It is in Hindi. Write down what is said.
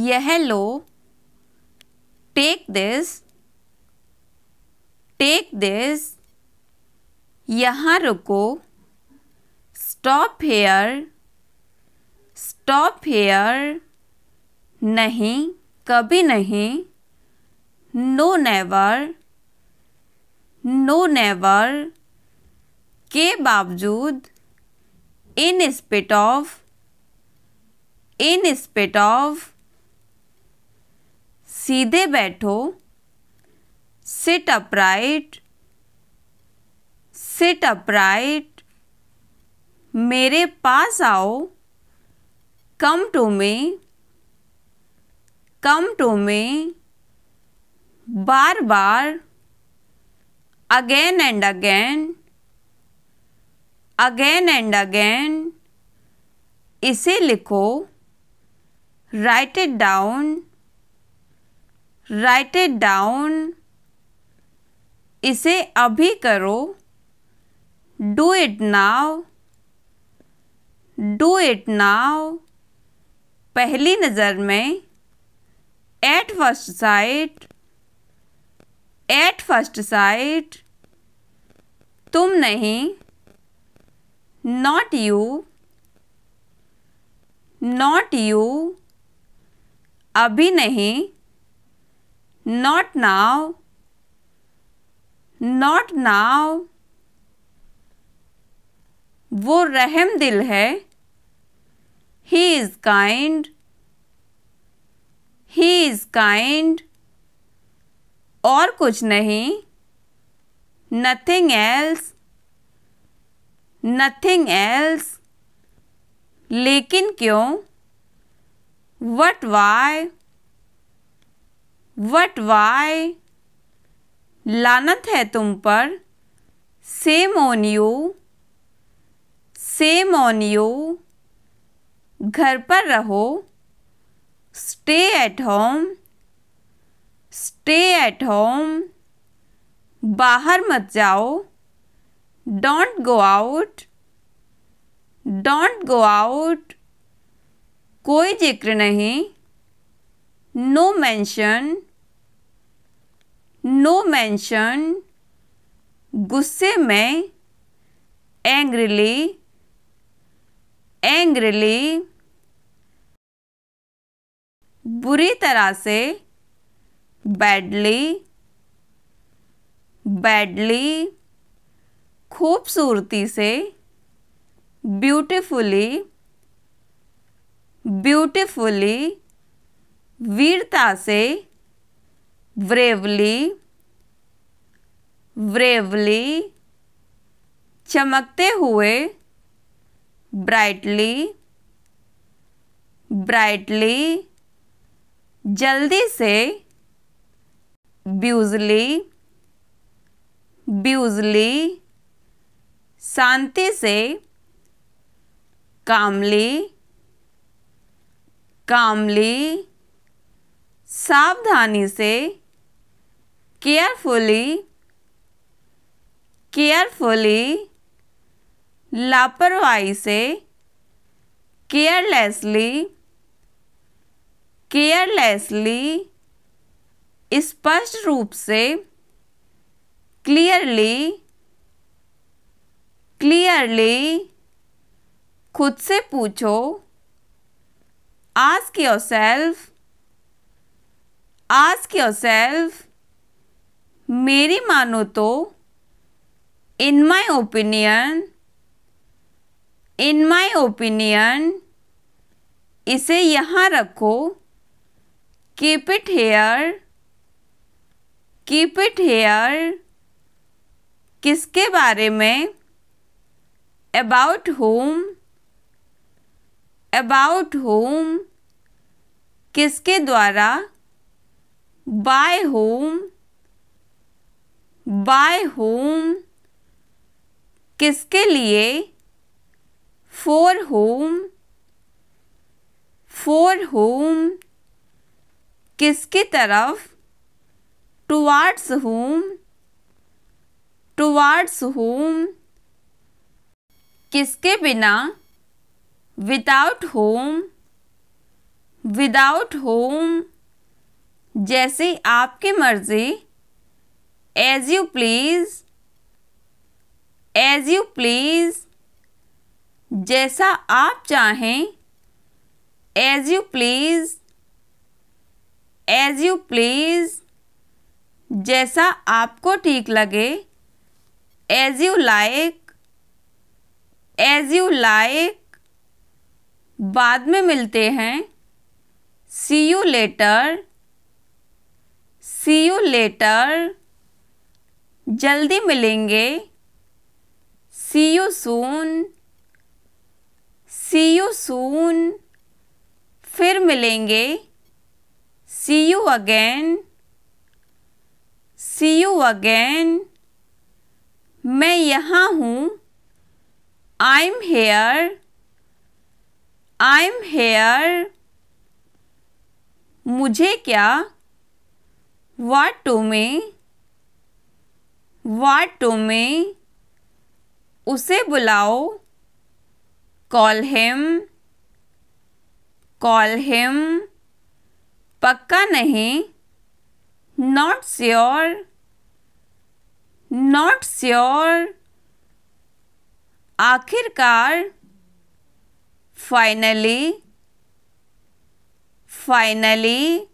यह लो टेक दिस टेक दिस यहाँ रुको स्टॉप हेयर स्टॉप हेयर नहीं कभी नहीं नो नेवर नो नेवर के बावजूद in spite of in spite of सीधे बैठो सिट अपराइट सिट अपराइट मेरे पास आओ come to me come to me बार बार again and again again and again इसे लिखो write it down write it down इसे अभी करो do it now do it now पहली नज़र में at first sight at first sight तुम नहीं नॉट यू नॉट यू अभी नहीं not now not now वो रहम दिल है he is kind he is kind और कुछ नहीं nothing else nothing else लेकिन क्यों what why वट वाय लानत है तुम पर shame on you shame on you घर पर रहो stay at home stay at home बाहर मत जाओ don't go out don't go out कोई जिक्र नहीं नो मेंशन नो मैंशन गुस्से में एंग्रिली एंग्रिली बुरी तरह से बैडली बैडली खूबसूरती से ब्यूटिफुली ब्यूटिफुली वीरता से ब्रेवली ब्रेवली चमकते हुए ब्राइटली ब्राइटली जल्दी से ब्यूजली ब्यूजली शांति से कामली कामली सावधानी से केयरफुली केयरफुली लापरवाही से केयरलेसली केयरलेसली स्पष्ट रूप से क्लियरली क्लियरली खुद से पूछो ask yourself ask yourself मेरी मानो तो in my opinion in my opinion इसे यहाँ रखो keep it here keep it here किसके बारे में अबाउट होम अबाउट होम किसके द्वारा बाय होम बाय होम किसके लिए फोर होम फोर होम किसकी तरफ टुवार्ड्स होम टुवार्ड्स होम किसके बिना विदाउट होम विदाउट होम जैसी आपकी मर्ज़ी as you please as you please जैसा आप चाहें as you please as you please जैसा आपको ठीक लगे as you like as you like बाद में मिलते हैं see you later see you later जल्दी मिलेंगे see you soon C you soon फिर मिलेंगे see you again see you again मैं यहाँ हूँ I am here I am here मुझे क्या वाट टू में वा टुमे उसे बुलाओ कॉल हिम कॉल हिम पक्का नहीं नॉट श्योर नॉट श्योर आखिरकार फाइनली फाइनली